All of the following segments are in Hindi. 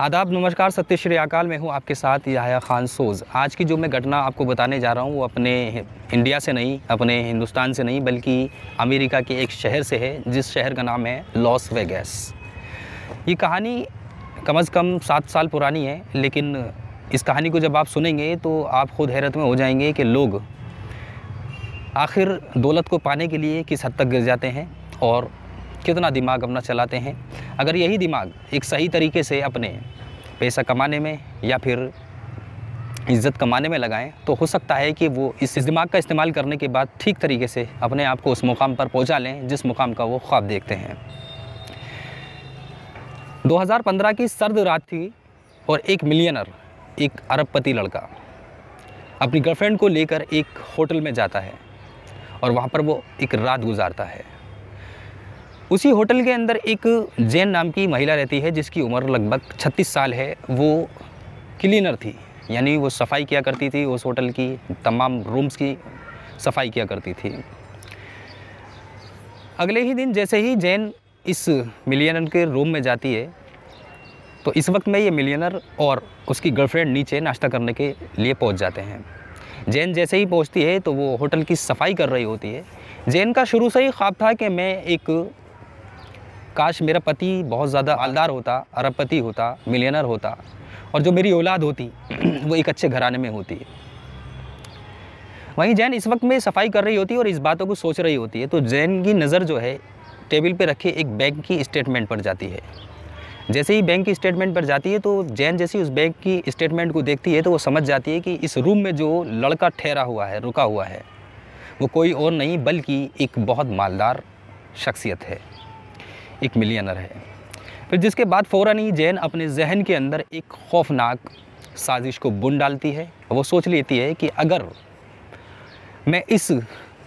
आदाब नमस्कार सत्य श्री अकाल मैं हूँ आपके साथ याया खान सोज आज की जो मैं घटना आपको बताने जा रहा हूँ वो अपने इंडिया से नहीं अपने हिंदुस्तान से नहीं बल्कि अमेरिका के एक शहर से है जिस शहर का नाम है लॉस वेगस ये कहानी कम अज़ कम सात साल पुरानी है लेकिन इस कहानी को जब आप सुनेंगे तो आप खुद हैरत में हो जाएंगे कि लोग आखिर दौलत को पाने के लिए किस हद तक गिर जाते हैं और कितना दिमाग अपना चलाते हैं अगर यही दिमाग एक सही तरीके से अपने पैसा कमाने में या फिर इज़्ज़त कमाने में लगाएं तो हो सकता है कि वो इस दिमाग का इस्तेमाल करने के बाद ठीक तरीके से अपने आप को उस मुकाम पर पहुंचा लें जिस मुकाम का वो ख्वाब देखते हैं 2015 की सर्द रात थी और एक मिलियनर एक अरबपति लड़का अपनी गर्लफ्रेंड को लेकर एक होटल में जाता है और वहाँ पर वो एक रात गुजारता है उसी होटल के अंदर एक जैन नाम की महिला रहती है जिसकी उम्र लगभग 36 साल है वो क्लीनर थी यानी वो सफाई किया करती थी उस होटल की तमाम रूम्स की सफाई किया करती थी अगले ही दिन जैसे ही जैन इस मिलियनर के रूम में जाती है तो इस वक्त में ये मिलियनर और उसकी गर्लफ्रेंड नीचे नाश्ता करने के लिए पहुंच जाते हैं जैन जैसे ही पहुंचती है तो वो होटल की सफाई कर रही होती है जैन का शुरू से ही ख्वाब था कि मैं एक काश मेरा पति बहुत ज़्यादा अलदार होता अरबपति होता मिलियनर होता और जो मेरी औलाद होती वो एक अच्छे घराने में होती वहीं जैन इस वक्त में सफाई कर रही होती है और इस बातों को सोच रही होती है तो जैन की नज़र जो है टेबल पर रखे एक बैंक की स्टेटमेंट पर जाती है जैसे ही बैंक की स्टेटमेंट पर जाती है तो जैन जैसी उस बैंक की स्टेटमेंट को देखती है तो वो समझ जाती है कि इस रूम में जो लड़का ठहरा हुआ है रुका हुआ है वो कोई और नहीं बल्कि एक बहुत मालदार शख्सियत है एक मिलियनर है फिर जिसके बाद फ़ौर ही जैन अपने जहन के अंदर एक खौफनाक साजिश को बुन डालती है वो सोच लेती है कि अगर मैं इस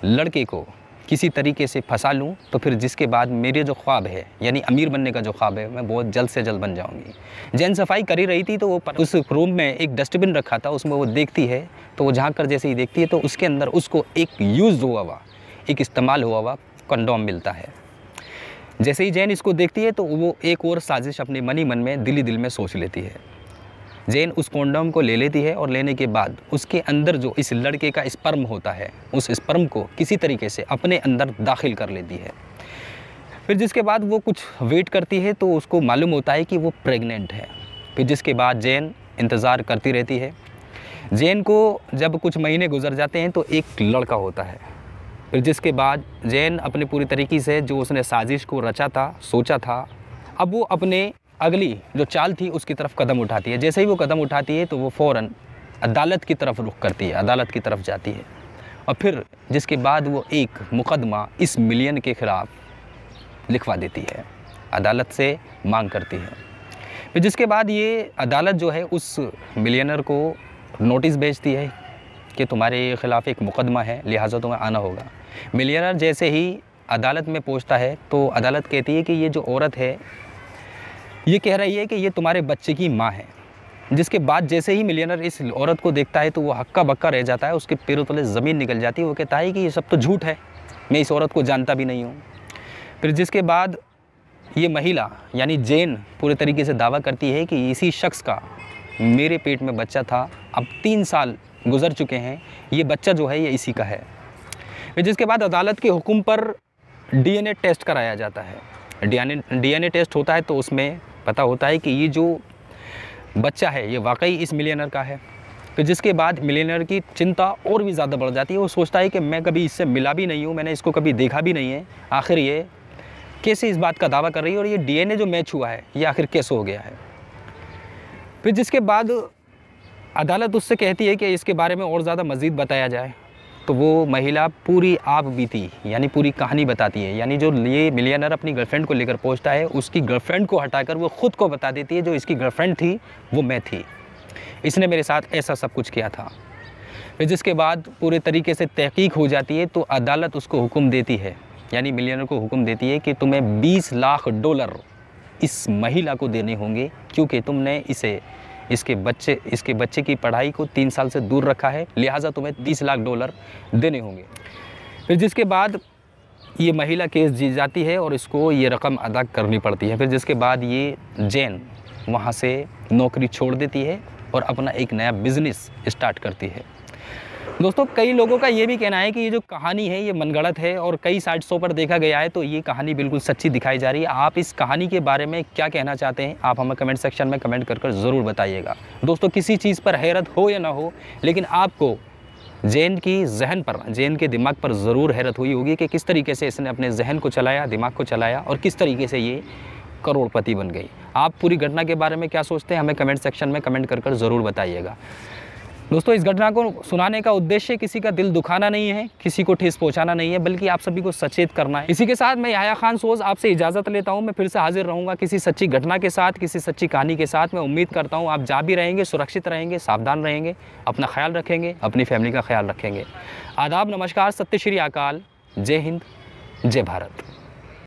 लड़के को किसी तरीके से फंसा लूँ तो फिर जिसके बाद मेरे जो ख्वाब है यानी अमीर बनने का जो ख्वाब है मैं बहुत जल्द से जल्द बन जाऊँगी जैन सफाई करी रही थी तो वो उस रूम में एक डस्टबिन रखा था उसमें वो देखती है तो वो झाँक कर जैसे ही देखती है तो उसके अंदर उसको एक यूज़ हुआ हुआ एक इस्तेमाल हुआ हुआ कंडोम मिलता है जैसे ही जैन इसको देखती है तो वो एक और साजिश अपने मनी मन में दिली दिल में सोच लेती है जैन उस कोंडम को ले लेती है और लेने के बाद उसके अंदर जो इस लड़के का स्पर्म होता है उस स्पर्म को किसी तरीके से अपने अंदर दाखिल कर लेती है फिर जिसके बाद वो कुछ वेट करती है तो उसको मालूम होता है कि वो प्रेग्नेंट है फिर जिसके बाद जैन इंतज़ार करती रहती है जैन को जब कुछ महीने गुजर जाते हैं तो एक लड़का होता है फिर जिसके बाद जैन अपने पूरी तरीके से जो उसने साजिश को रचा था सोचा था अब वो अपने अगली जो चाल थी उसकी तरफ कदम उठाती है जैसे ही वो कदम उठाती है तो वो फ़ौर अदालत की तरफ रुख करती है अदालत की तरफ जाती है और फिर जिसके बाद वो एक मुकदमा इस मिलियन के ख़िलाफ़ लिखवा देती है अदालत से मांग करती है फिर जिसके बाद ये अदालत जो है उस मिलियनर को नोटिस भेजती है कि तुम्हारे ख़िलाफ़ एक मुकदमा है लिहाजा तुम्हें आना होगा मिलियनर जैसे ही अदालत में पहुंचता है तो अदालत कहती है कि ये जो औरत है ये कह रही है कि ये तुम्हारे बच्चे की माँ है जिसके बाद जैसे ही मिलियनर इस औरत को देखता है तो वो हक्का बक्का रह जाता है उसके पैरों तले ज़मीन निकल जाती है वो कहता है कि ये सब तो झूठ है मैं इस औरत को जानता भी नहीं हूँ फिर जिसके बाद ये महिला यानी जैन पूरे तरीके से दावा करती है कि इसी शख्स का मेरे पेट में बच्चा था अब तीन साल गुज़र चुके हैं ये बच्चा जो है ये इसी का है फिर जिसके बाद अदालत के हुक्म पर डीएनए टेस्ट कराया जाता है डीएनए डीएनए टेस्ट होता है तो उसमें पता होता है कि ये जो बच्चा है ये वाकई इस मिलियनर का है फिर जिसके बाद मिलियनर की चिंता और भी ज़्यादा बढ़ जाती है वो सोचता है कि मैं कभी इससे मिला भी नहीं हूँ मैंने इसको कभी देखा भी नहीं है आखिर ये कैसे इस बात का दावा कर रही है और ये डीएनए जो मैच हुआ है ये आखिर कैसे हो गया है फिर जिसके बाद अदालत उससे कहती है कि इसके बारे में और ज़्यादा मज़ीद बताया जाए तो वो महिला पूरी आप बीती यानी पूरी कहानी बताती है यानी जो ये मिलियनर अपनी गर्लफ्रेंड को लेकर पहुंचता है उसकी गर्लफ्रेंड को हटाकर वो ख़ुद को बता देती है जो इसकी गर्लफ्रेंड थी वो मैं थी इसने मेरे साथ ऐसा सब कुछ किया था फिर जिसके बाद पूरे तरीके से तहकीक हो जाती है तो अदालत उसको हुक्म देती है यानी मिलियनर को हुक्म देती है कि तुम्हें बीस लाख डॉलर इस महिला को देने होंगे क्योंकि तुमने इसे इसके बच्चे इसके बच्चे की पढ़ाई को तीन साल से दूर रखा है लिहाजा तुम्हें तीस लाख डॉलर देने होंगे फिर जिसके बाद ये महिला केस जीत जाती है और इसको ये रकम अदा करनी पड़ती है फिर जिसके बाद ये जैन वहाँ से नौकरी छोड़ देती है और अपना एक नया बिज़नेस स्टार्ट करती है दोस्तों कई लोगों का ये भी कहना है कि ये जो कहानी है ये मनगढ़ंत है और कई साइड शो पर देखा गया है तो ये कहानी बिल्कुल सच्ची दिखाई जा रही है आप इस कहानी के बारे में क्या कहना चाहते हैं आप हमें कमेंट सेक्शन में कमेंट कर कर ज़रूर बताइएगा दोस्तों किसी चीज़ पर हैरत हो या ना हो लेकिन आपको जैन की जहन पर जैन के दिमाग पर ज़रूर हैरत हुई होगी कि किस तरीके से इसने अपने जहन को चलाया दिमाग को चलाया और किस तरीके से ये करोड़पति बन गई आप पूरी घटना के बारे में क्या सोचते हैं हमें कमेंट सेक्शन में कमेंट कर कर ज़रूर बताइएगा दोस्तों इस घटना को सुनाने का उद्देश्य किसी का दिल दुखाना नहीं है किसी को ठेस पहुंचाना नहीं है बल्कि आप सभी को सचेत करना है इसी के साथ मैं याया खान सोज आपसे इजाज़त लेता हूँ मैं फिर से हाजिर रहूँगा किसी सच्ची घटना के साथ किसी सच्ची कहानी के साथ मैं उम्मीद करता हूँ आप जा भी रहेंगे सुरक्षित रहेंगे सावधान रहेंगे अपना ख्याल रखेंगे अपनी फैमिली का ख्याल रखेंगे आदाब नमस्कार सत्य श्री अकाल जय हिंद जय भारत